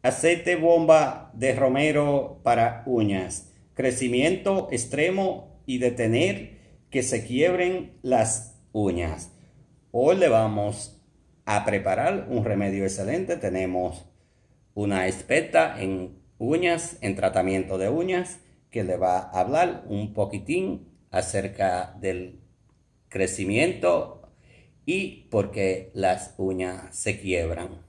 Aceite bomba de romero para uñas. Crecimiento extremo y detener que se quiebren las uñas. Hoy le vamos a preparar un remedio excelente. Tenemos una experta en uñas, en tratamiento de uñas, que le va a hablar un poquitín acerca del crecimiento y por qué las uñas se quiebran.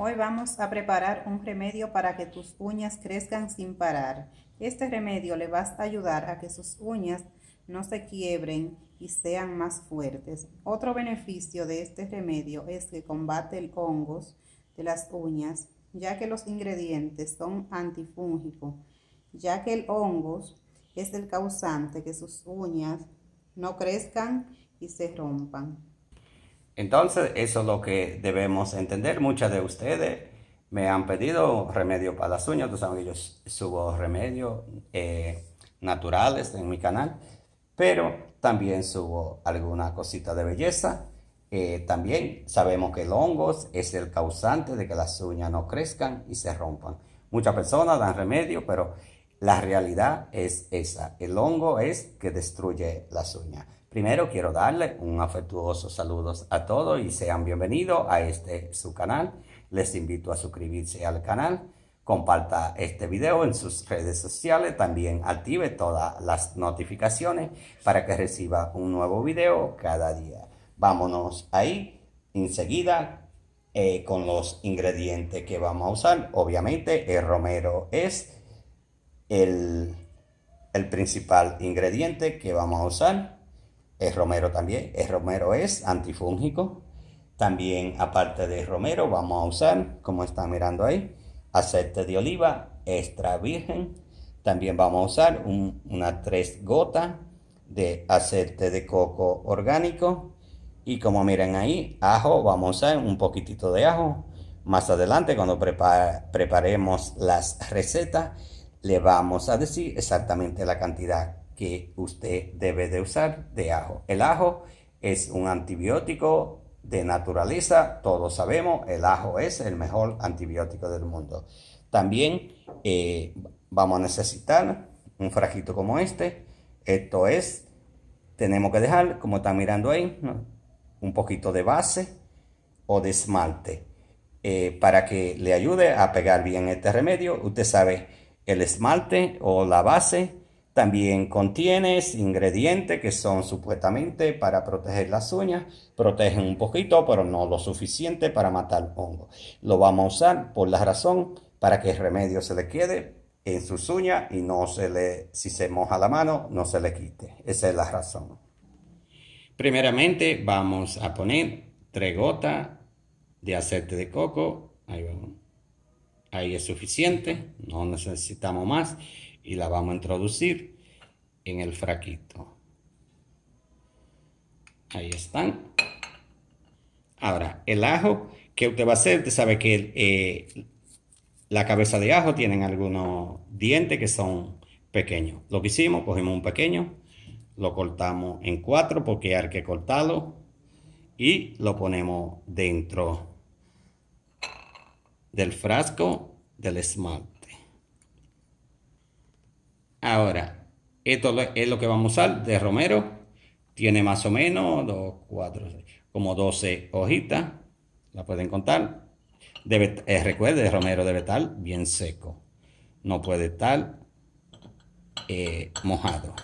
Hoy vamos a preparar un remedio para que tus uñas crezcan sin parar. Este remedio le va a ayudar a que sus uñas no se quiebren y sean más fuertes. Otro beneficio de este remedio es que combate el hongos de las uñas, ya que los ingredientes son antifúngicos, ya que el hongos es el causante que sus uñas no crezcan y se rompan. Entonces, eso es lo que debemos entender. Muchas de ustedes me han pedido remedio para las uñas. Tú yo subo remedios eh, naturales en mi canal, pero también subo alguna cosita de belleza. Eh, también sabemos que el hongo es el causante de que las uñas no crezcan y se rompan. Muchas personas dan remedio, pero la realidad es esa. El hongo es que destruye las uñas. Primero quiero darle un afectuoso saludos a todos y sean bienvenidos a este su canal. Les invito a suscribirse al canal, comparta este video en sus redes sociales, también active todas las notificaciones para que reciba un nuevo video cada día. Vámonos ahí enseguida eh, con los ingredientes que vamos a usar. Obviamente el romero es el principal ingrediente que vamos a usar es romero también, es romero es antifúngico. También aparte de romero vamos a usar, como está mirando ahí, aceite de oliva extra virgen. También vamos a usar una tres gotas de aceite de coco orgánico. Y como miren ahí, ajo, vamos a usar un poquitito de ajo. Más adelante, cuando preparemos las recetas, le vamos a decir exactamente la cantidad que usted debe de usar de ajo. El ajo es un antibiótico de naturaleza, todos sabemos, el ajo es el mejor antibiótico del mundo. También eh, vamos a necesitar un frasquito como este. Esto es, tenemos que dejar, como está mirando ahí, un poquito de base o de esmalte eh, para que le ayude a pegar bien este remedio. Usted sabe, el esmalte o la base también contiene ingredientes que son supuestamente para proteger las uñas, protegen un poquito, pero no lo suficiente para matar hongo. Lo vamos a usar por la razón para que el remedio se le quede en sus uñas y no se le, si se moja la mano, no se le quite. Esa es la razón. Primeramente vamos a poner tres gotas de aceite de coco. Ahí vamos. Ahí es suficiente, no necesitamos más y la vamos a introducir en el fraquito. Ahí están. Ahora, el ajo que usted va a hacer, usted sabe que eh, la cabeza de ajo tiene algunos dientes que son pequeños. Lo que hicimos, cogimos un pequeño, lo cortamos en cuatro porque hay que cortarlo y lo ponemos dentro del frasco del esmalte. Ahora, esto es lo que vamos a usar de Romero. Tiene más o menos 2, como 12 hojitas. La pueden contar. Debe, eh, recuerde, el Romero debe estar bien seco. No puede estar eh, mojado.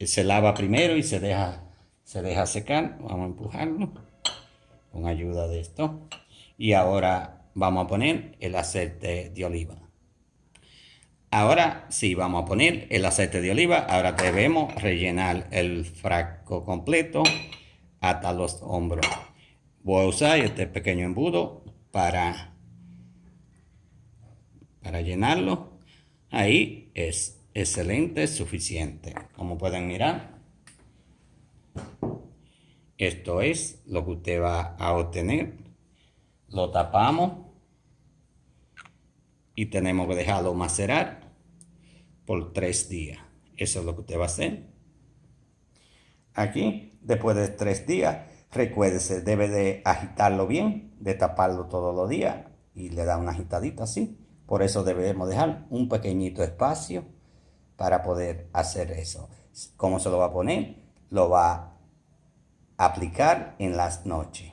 Se lava primero y se deja, se deja secar. Vamos a empujarlo con ayuda de esto. Y ahora vamos a poner el aceite de oliva. Ahora sí, vamos a poner el aceite de oliva. Ahora debemos rellenar el frasco completo hasta los hombros. Voy a usar este pequeño embudo para, para llenarlo. Ahí es excelente, suficiente. Como pueden mirar, esto es lo que usted va a obtener. Lo tapamos y tenemos que dejarlo macerar por tres días. Eso es lo que usted va a hacer. Aquí, después de tres días, recuérdese, debe de agitarlo bien, de taparlo todos los días y le da una agitadita así. Por eso debemos dejar un pequeñito espacio para poder hacer eso. ¿Cómo se lo va a poner? Lo va a aplicar en las noches.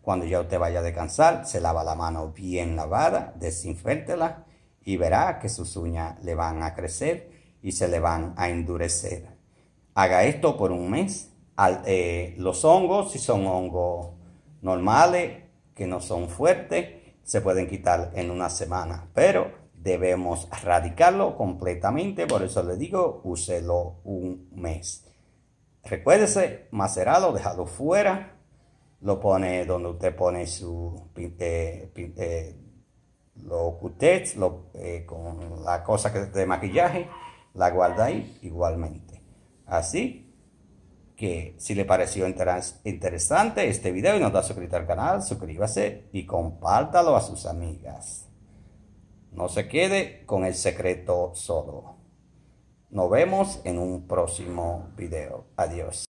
Cuando ya usted vaya a descansar, se lava la mano bien lavada, desinfértela y verá que sus uñas le van a crecer y se le van a endurecer. Haga esto por un mes. Eh, los hongos, si son hongos normales, que no son fuertes, se pueden quitar en una semana, pero debemos erradicarlo completamente, por eso le digo, úselo un mes. Recuérdese, macerado, dejado fuera, lo pone donde usted pone su eh, eh, lo cutets, lo, eh, con la cosa que, de maquillaje, la guardáis igualmente. Así que si le pareció interesante este video y nos da suscribir al canal, suscríbase y compártalo a sus amigas. No se quede con el secreto solo. Nos vemos en un próximo video. Adiós.